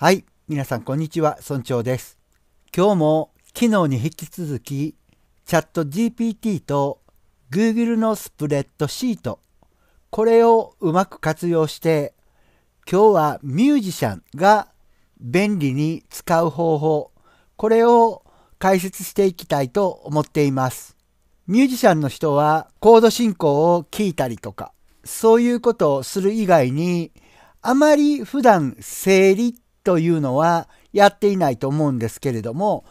はい、皆さんこんにちは、村長です。今日も昨日に引き続き、チャット GPT と Google のスプレッドシート、これをうまく活用して、今日はミュージシャンが便利に使う方法、これを解説していきたいと思っています。ミュージシャンの人はコード進行を聞いたりとか、そういうことをする以外に、あまり普段整理っというのはやっていないと思うんですけれども、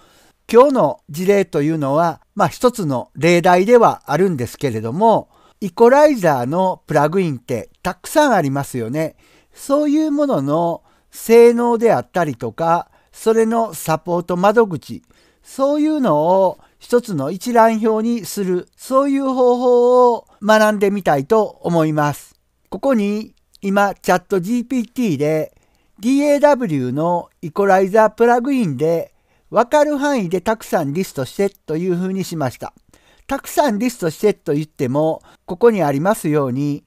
今日の事例というのは、まあ一つの例題ではあるんですけれども、イコライザーのプラグインってたくさんありますよね。そういうものの性能であったりとか、それのサポート窓口、そういうのを一つの一覧表にする、そういう方法を学んでみたいと思います。ここに今チャット GPT で DAW のイコライザープラグインで分かる範囲でたくさんリストしてというふうにしました。たくさんリストしてと言っても、ここにありますように、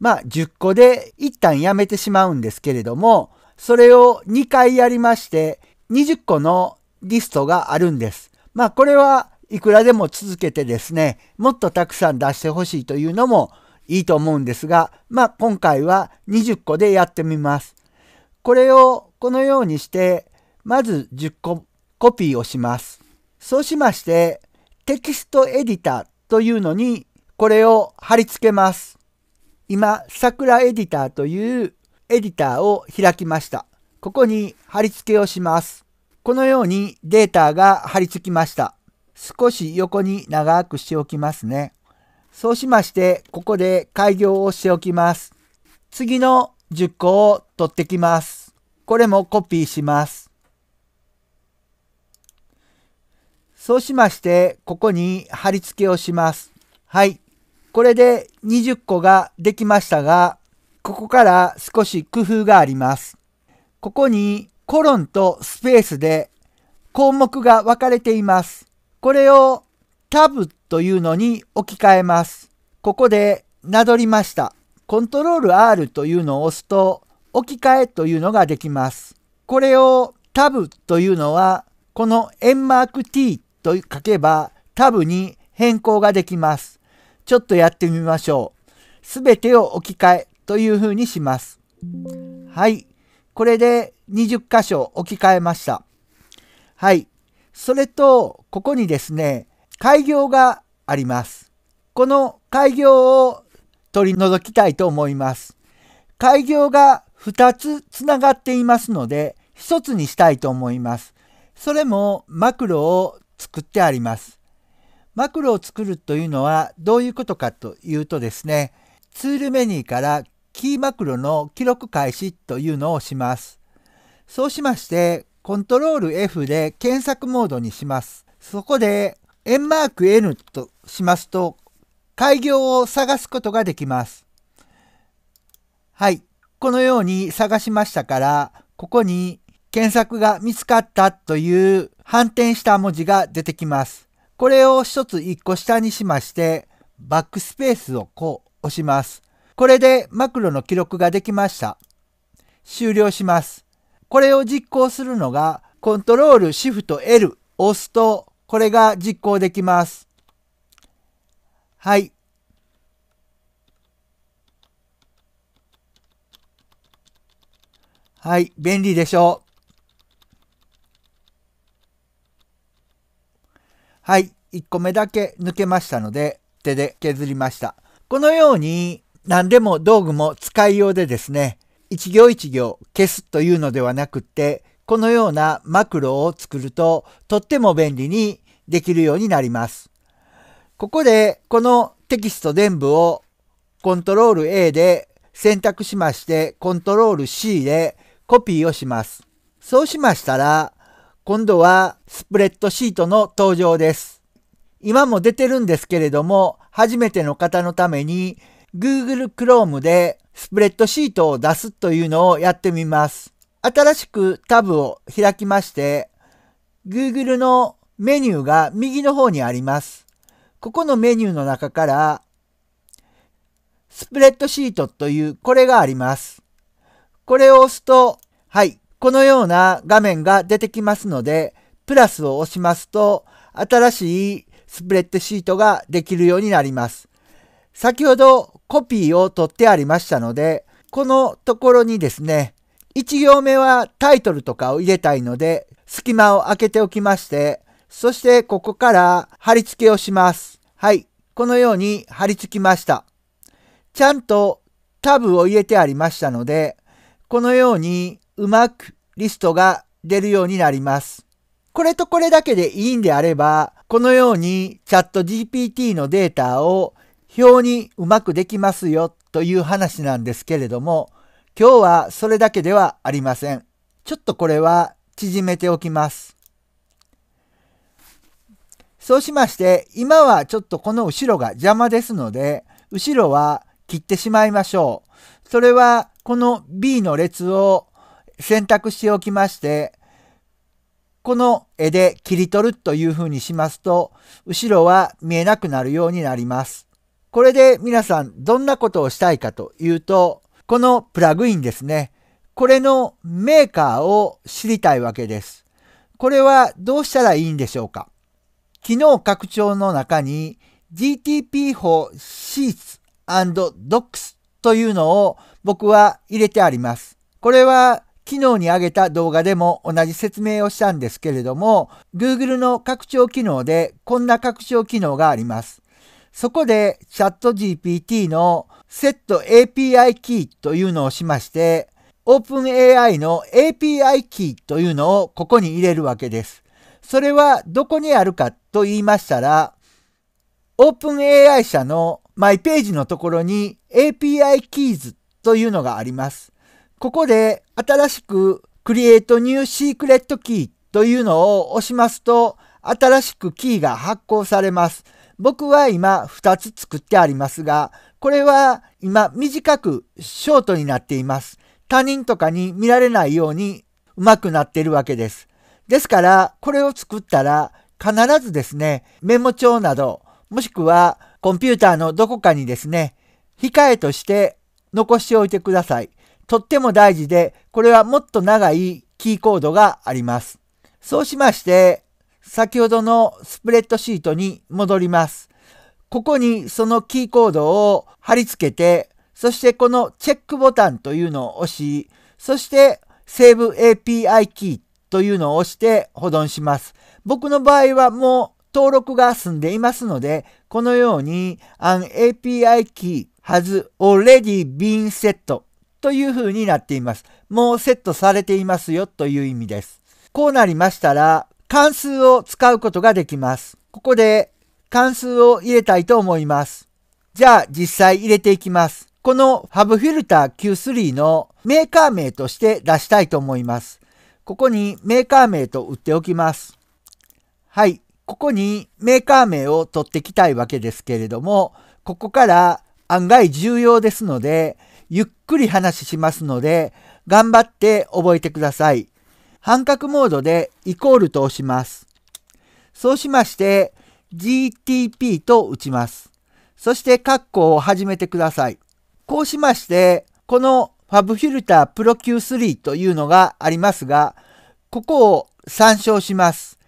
まあ10個で一旦やめてしまうんですけれども、それを2回やりまして、20個のリストがあるんです。まあこれはいくらでも続けてですね、もっとたくさん出してほしいというのもいいと思うんですが、まあ今回は20個でやってみます。これをこのようにして、まず10個コピーをします。そうしまして、テキストエディターというのに、これを貼り付けます。今、桜エディターというエディターを開きました。ここに貼り付けをします。このようにデータが貼り付きました。少し横に長くしておきますね。そうしまして、ここで開業をしておきます。次の10個を取ってきます。これもコピーします。そうしまして、ここに貼り付けをします。はい。これで20個ができましたが、ここから少し工夫があります。ここにコロンとスペースで項目が分かれています。これをタブというのに置き換えます。ここでなどりました。コントロール R というのを押すと置き換えというのができます。これをタブというのはこの円マーク T と書けばタブに変更ができます。ちょっとやってみましょう。すべてを置き換えというふうにします。はい。これで20箇所置き換えました。はい。それと、ここにですね、開業があります。この開業を取り除きたいと思います。開業が2つつながっていますので、1つにしたいと思います。それもマクロを作ってあります。マクロを作るというのはどういうことかというとですね、ツールメニューからキーマクロの記録開始というのをします。そうしまして、コントロール F で検索モードにします。そこで、円マーク N としますと、開業を探すことができます。はい。このように探しましたから、ここに検索が見つかったという反転した文字が出てきます。これを一つ一個下にしまして、バックスペースをこう押します。これでマクロの記録ができました。終了します。これを実行するのが、コントロールシフト L を押すと、これが実行できます。はい。はい、便利でしょう。はい、1個目だけ抜けましたので、手で削りました。このように、何でも道具も使いようでですね、一行一行消すというのではなくって、このようなマクロを作るととっても便利にできるようになります。ここでこのテキスト全部をコントロール A で選択しましてコントロール C でコピーをします。そうしましたら今度はスプレッドシートの登場です。今も出てるんですけれども初めての方のために Google Chrome でスプレッドシートを出すというのをやってみます。新しくタブを開きまして Google のメニューが右の方にあります。ここのメニューの中から、スプレッドシートというこれがあります。これを押すと、はい、このような画面が出てきますので、プラスを押しますと、新しいスプレッドシートができるようになります。先ほどコピーを取ってありましたので、このところにですね、1行目はタイトルとかを入れたいので、隙間を空けておきまして、そしてここから貼り付けをします。はい、このように貼り付きました。ちゃんとタブを入れてありましたので、このようにうまくリストが出るようになります。これとこれだけでいいんであれば、このようにチャット GPT のデータを表にうまくできますよという話なんですけれども、今日はそれだけではありません。ちょっとこれは縮めておきます。そうしまして、今はちょっとこの後ろが邪魔ですので、後ろは切ってしまいましょう。それは、この B の列を選択しておきまして、この絵で切り取るという風にしますと、後ろは見えなくなるようになります。これで皆さん、どんなことをしたいかというと、このプラグインですね。これのメーカーを知りたいわけです。これはどうしたらいいんでしょうか機能拡張の中に GTP 法 Sheets Docs というのを僕は入れてあります。これは機能に上げた動画でも同じ説明をしたんですけれども、Google の拡張機能でこんな拡張機能があります。そこで ChatGPT の SetAPI キーというのをしまして、OpenAI の API キーというのをここに入れるわけです。それはどこにあるかと言いましたら、OpenAI 社のマイページのところに API キーズというのがあります。ここで新しく Create New Secret Key というのを押しますと、新しくキーが発行されます。僕は今2つ作ってありますが、これは今短くショートになっています。他人とかに見られないようにうまくなっているわけです。ですから、これを作ったら必ずですね、メモ帳など、もしくはコンピューターのどこかにですね、控えとして残しておいてください。とっても大事で、これはもっと長いキーコードがあります。そうしまして、先ほどのスプレッドシートに戻ります。ここにそのキーコードを貼り付けて、そしてこのチェックボタンというのを押し、そしてセーブ API キーというのを押して保存します。僕の場合はもう登録が済んでいますので、このように an API key has already been set という風になっています。もうセットされていますよという意味です。こうなりましたら、関数を使うことができます。ここで関数を入れたいと思います。じゃあ実際入れていきます。この HubFilter Q3 のメーカー名として出したいと思います。ここにメーカー名と打っておきます。はい。ここにメーカー名を取ってきたいわけですけれども、ここから案外重要ですので、ゆっくり話しますので、頑張って覚えてください。半角モードでイコールと押します。そうしまして、GTP と打ちます。そして、カッを始めてください。こうしまして、このファブフィルタープロ Q3 というのがありますが、ここを参照します。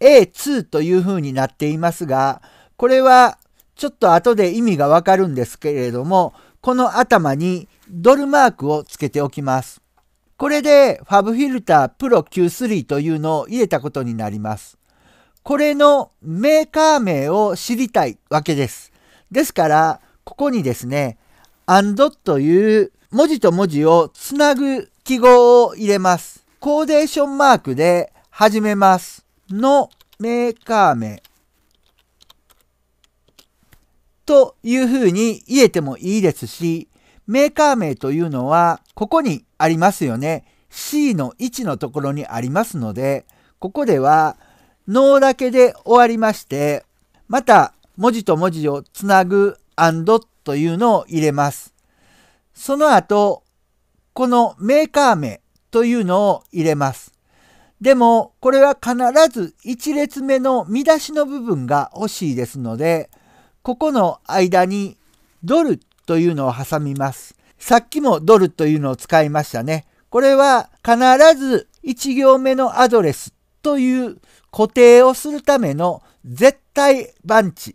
A2 というふうになっていますが、これはちょっと後で意味がわかるんですけれども、この頭にドルマークをつけておきます。これでファブフィルタープロ Q3 というのを入れたことになります。これのメーカー名を知りたいわけです。ですから、ここにですね、and という文字と文字をつなぐ記号を入れます。コーデーションマークで始めます。の、メーカー名。というふうに言えてもいいですし、メーカー名というのは、ここにありますよね。C の1のところにありますので、ここでは、脳だけで終わりまして、また文字と文字をつなぐというのを入れます。その後、このメーカー名というのを入れます。でも、これは必ず1列目の見出しの部分が欲しいですので、ここの間にドルというのを挟みます。さっきもドルというのを使いましたね。これは必ず1行目のアドレスという固定をするための絶対番地。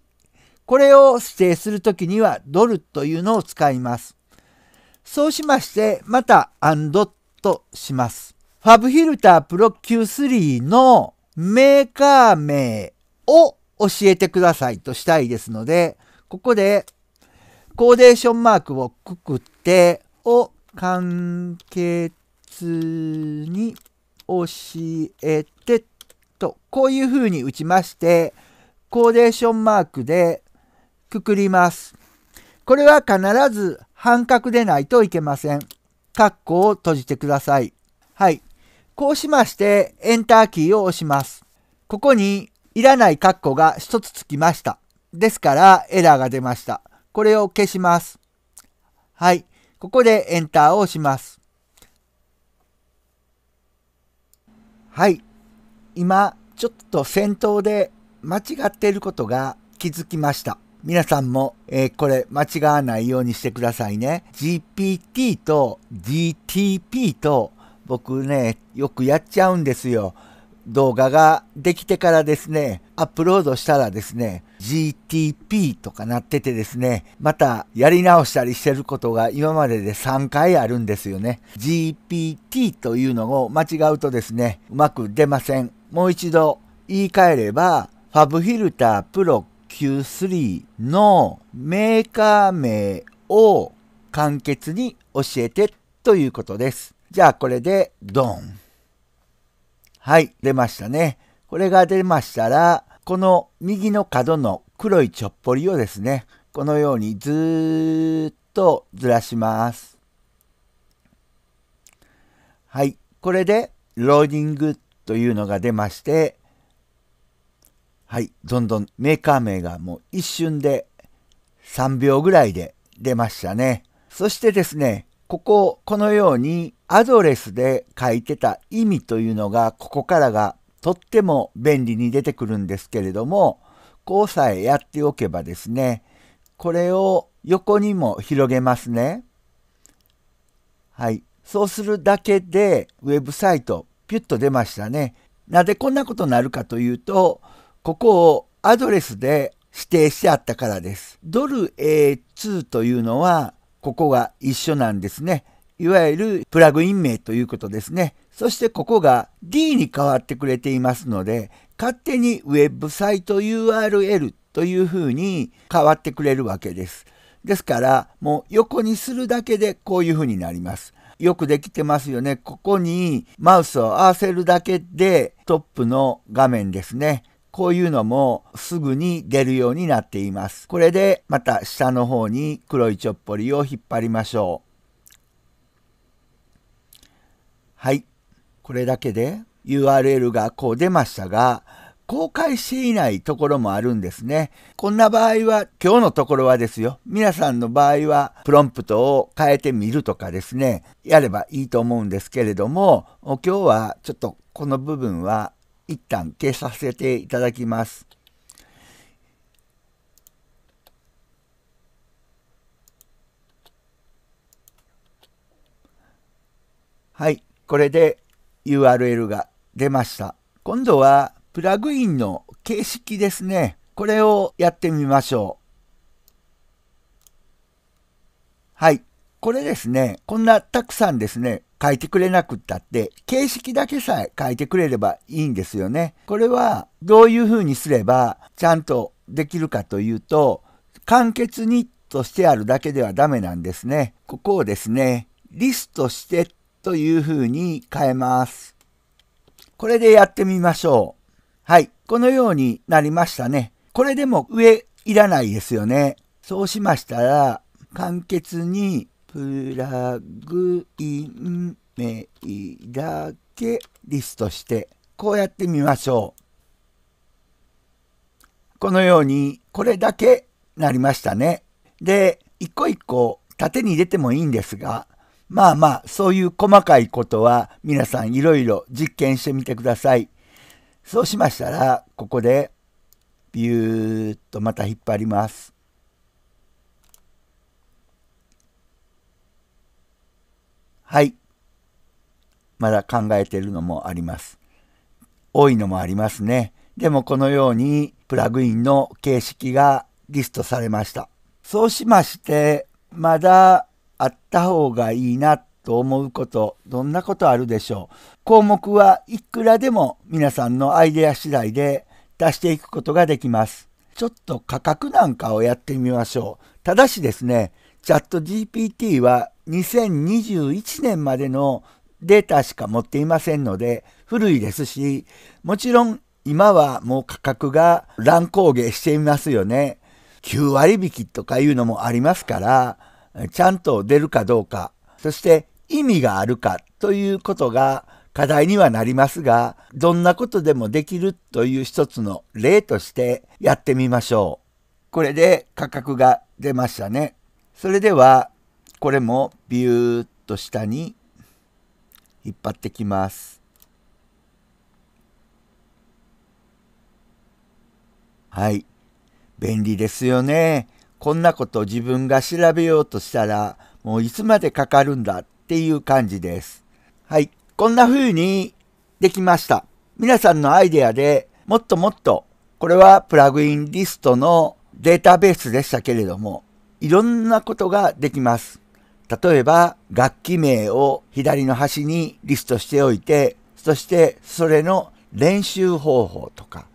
これを指定するときにはドルというのを使います。そうしまして、また and とします。ファブフィルタープロ Q3 のメーカー名を教えてくださいとしたいですので、ここでコーデーションマークをくくって、を簡潔に教えてと、こういう風に打ちまして、コーデーションマークでくくります。これは必ず半角でないといけません。括弧を閉じてください。はい。こうしまして、エンターキーを押します。ここに、いらない括弧が1つつきました。ですから、エラーが出ました。これを消します。はい。ここでエンターを押します。はい。今、ちょっと先頭で間違っていることが気づきました。皆さんも、えー、これ間違わないようにしてくださいね。GPT と GTP と僕ね、よくやっちゃうんですよ。動画ができてからですね、アップロードしたらですね、GTP とかなっててですね、またやり直したりしてることが今までで3回あるんですよね。GPT というのを間違うとですね、うまく出ません。もう一度言い換えれば、ファブフィルタープロ Q3 のメーカー名を簡潔に教えてということです。じゃあこれでドン。はい、出ましたね。これが出ましたら、この右の角の黒いちょっぽりをですね、このようにずっとずらします。はい、これでローディングというのが出まして、はい、どんどんメーカー名がもう一瞬で3秒ぐらいで出ましたね。そしてですね、ここ、このようにアドレスで書いてた意味というのが、ここからがとっても便利に出てくるんですけれども、こうさえやっておけばですね、これを横にも広げますね。はい。そうするだけで、ウェブサイト、ピュッと出ましたね。なぜこんなことになるかというと、ここをアドレスで指定してあったからです。ドル A2 というのは、ここが一緒なんですね。いわゆるプラグイン名ということですね。そしてここが D に変わってくれていますので、勝手にウェブサイト URL というふうに変わってくれるわけです。ですから、もう横にするだけでこういうふうになります。よくできてますよね。ここにマウスを合わせるだけでトップの画面ですね。こういうのもすぐに出るようになっています。これでまた下の方に黒いちょっぽりを引っ張りましょう。はい。これだけで URL がこう出ましたが、公開していないところもあるんですね。こんな場合は、今日のところはですよ。皆さんの場合は、プロンプトを変えてみるとかですね、やればいいと思うんですけれども、今日はちょっとこの部分は一旦消させていただきます。はい、これで URL が出ました。今度はプラグインの形式ですね。これをやってみましょう。はい、これですね。こんなたくさんですね。書いてくれなくったって、形式だけさえ書いてくれればいいんですよね。これはどういうふうにすればちゃんとできるかというと、簡潔にとしてあるだけではダメなんですね。ここをですね、リストしてというふうに変えます。これでやってみましょう。はい。このようになりましたね。これでも上いらないですよね。そうしましたら、簡潔にプラグイン名だけリストしてこうやってみましょう。このようにこれだけなりましたね。で一個一個縦に入れてもいいんですがまあまあそういう細かいことは皆さんいろいろ実験してみてください。そうしましたらここでビューッとまた引っ張ります。はい。まだ考えてるのもあります。多いのもありますね。でもこのようにプラグインの形式がリストされました。そうしまして、まだあった方がいいなと思うこと、どんなことあるでしょう。項目はいくらでも皆さんのアイデア次第で出していくことができます。ちょっと価格なんかをやってみましょう。ただしですね、チャット GPT は2021年までのデータしか持っていませんので古いですしもちろん今はもう価格が乱高下していますよね9割引きとかいうのもありますからちゃんと出るかどうかそして意味があるかということが課題にはなりますがどんなことでもできるという一つの例としてやってみましょうこれで価格が出ましたねそれではこれもビューっと下に引っ張ってきます。はい。便利ですよね。こんなこと自分が調べようとしたら、もういつまでかかるんだっていう感じです。はい。こんな風にできました。皆さんのアイデアでもっともっと、これはプラグインリストのデータベースでしたけれども、いろんなことができます。例えば、楽器名を左の端にリストしておいて、そしてそれの練習方法とか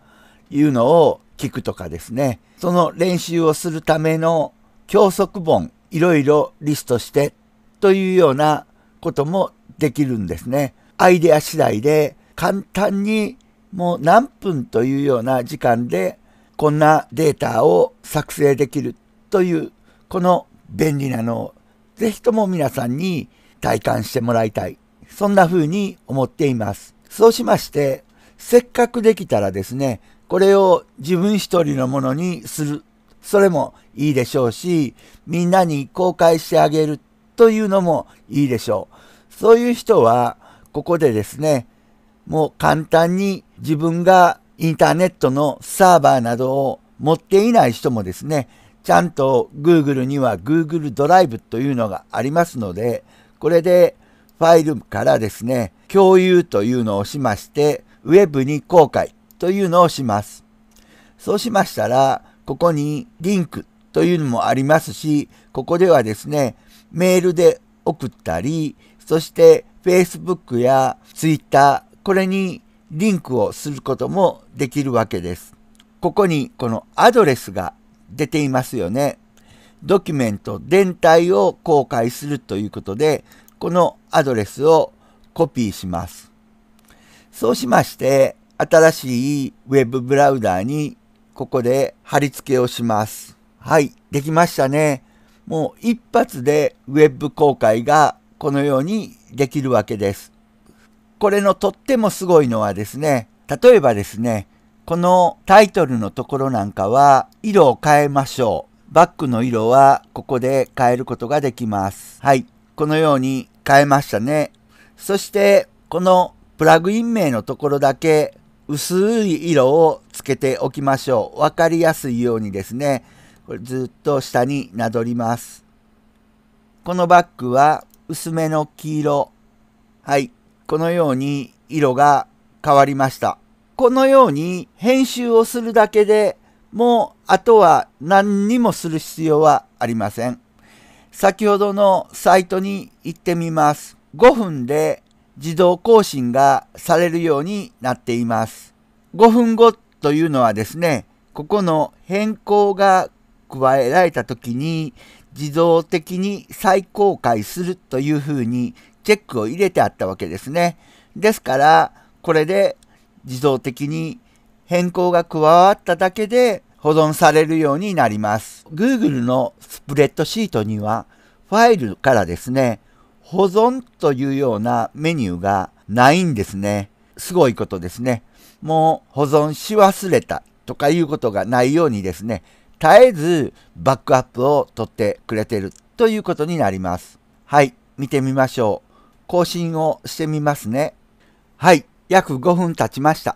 いうのを聞くとかですね。その練習をするための教則本、いろいろリストしてというようなこともできるんですね。アイデア次第で簡単にもう何分というような時間でこんなデータを作成できるというこの便利なのぜひとも皆さんに体感してもらいたい。そんな風に思っています。そうしまして、せっかくできたらですね、これを自分一人のものにする。それもいいでしょうし、みんなに公開してあげるというのもいいでしょう。そういう人は、ここでですね、もう簡単に自分がインターネットのサーバーなどを持っていない人もですね、ちゃんと Google には Google ドライブというのがありますので、これでファイルからですね、共有というのをしまして、Web に公開というのをします。そうしましたら、ここにリンクというのもありますし、ここではですね、メールで送ったり、そして Facebook や Twitter、これにリンクをすることもできるわけです。ここにこのアドレスが出ていますよね。ドキュメント全体を公開するということで、このアドレスをコピーします。そうしまして、新しい Web ブラウザーにここで貼り付けをします。はい、できましたね。もう一発で Web 公開がこのようにできるわけです。これのとってもすごいのはですね、例えばですね、このタイトルのところなんかは、色を変えましょう。バックの色はここで変えることができます。はい。このように変えましたね。そして、このプラグイン名のところだけ薄い色をつけておきましょう。わかりやすいようにですね、これずっと下になぞります。このバッグは薄めの黄色。はい。このように色が変わりました。このように編集をするだけでもうあとは何にもする必要はありません。先ほどのサイトに行ってみます。5分で自動更新がされるようになっています。5分後というのはですね、ここの変更が加えられた時に自動的に再公開するというふうにチェックを入れてあったわけですね。ですから、これで自動的に変更が加わっただけで保存されるようになります。Google のスプレッドシートにはファイルからですね、保存というようなメニューがないんですね。すごいことですね。もう保存し忘れたとかいうことがないようにですね、絶えずバックアップを取ってくれてるということになります。はい、見てみましょう。更新をしてみますね。はい、約5分経ちました。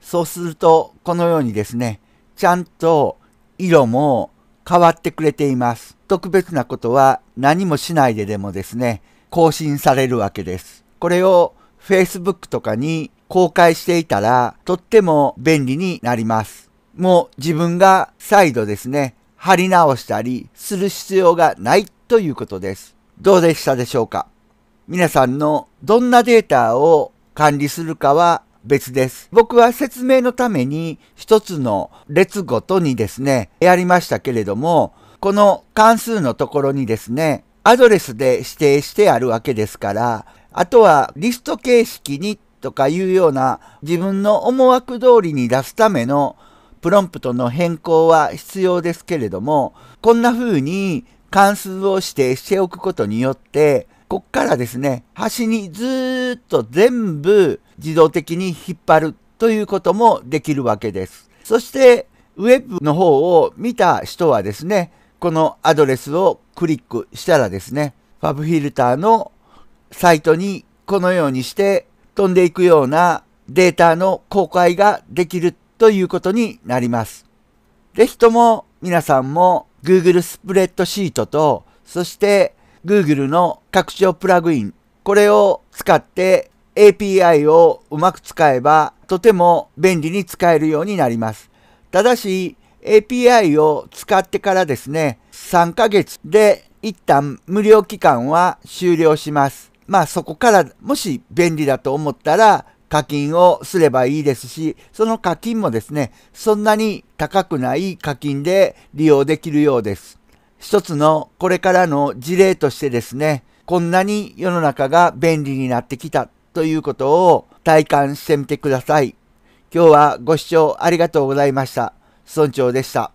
そうすると、このようにですね、ちゃんと色も変わってくれています。特別なことは何もしないででもですね、更新されるわけです。これを Facebook とかに公開していたら、とっても便利になります。もう自分が再度ですね、貼り直したりする必要がないということです。どうでしたでしょうか皆さんのどんなデータを管理するかは別です。僕は説明のために一つの列ごとにですね、やりましたけれども、この関数のところにですね、アドレスで指定してあるわけですから、あとはリスト形式にとかいうような自分の思惑通りに出すためのプロンプトの変更は必要ですけれども、こんな風に関数を指定しておくことによって、こっからですね、端にずっと全部自動的に引っ張るということもできるわけです。そして、ウェブの方を見た人はですね、このアドレスをクリックしたらですね、ファブフィルターのサイトにこのようにして飛んでいくようなデータの公開ができるということになります。ぜひとも皆さんも Google スプレッドシートと、そして Google の拡張プラグイン、これを使って API をうまく使えばとても便利に使えるようになります。ただし API を使ってからですね、3ヶ月で一旦無料期間は終了します。まあそこからもし便利だと思ったら課金をすればいいですし、その課金もですね、そんなに高くない課金で利用できるようです。一つのこれからの事例としてですね、こんなに世の中が便利になってきたということを体感してみてください。今日はご視聴ありがとうございました。村長でした。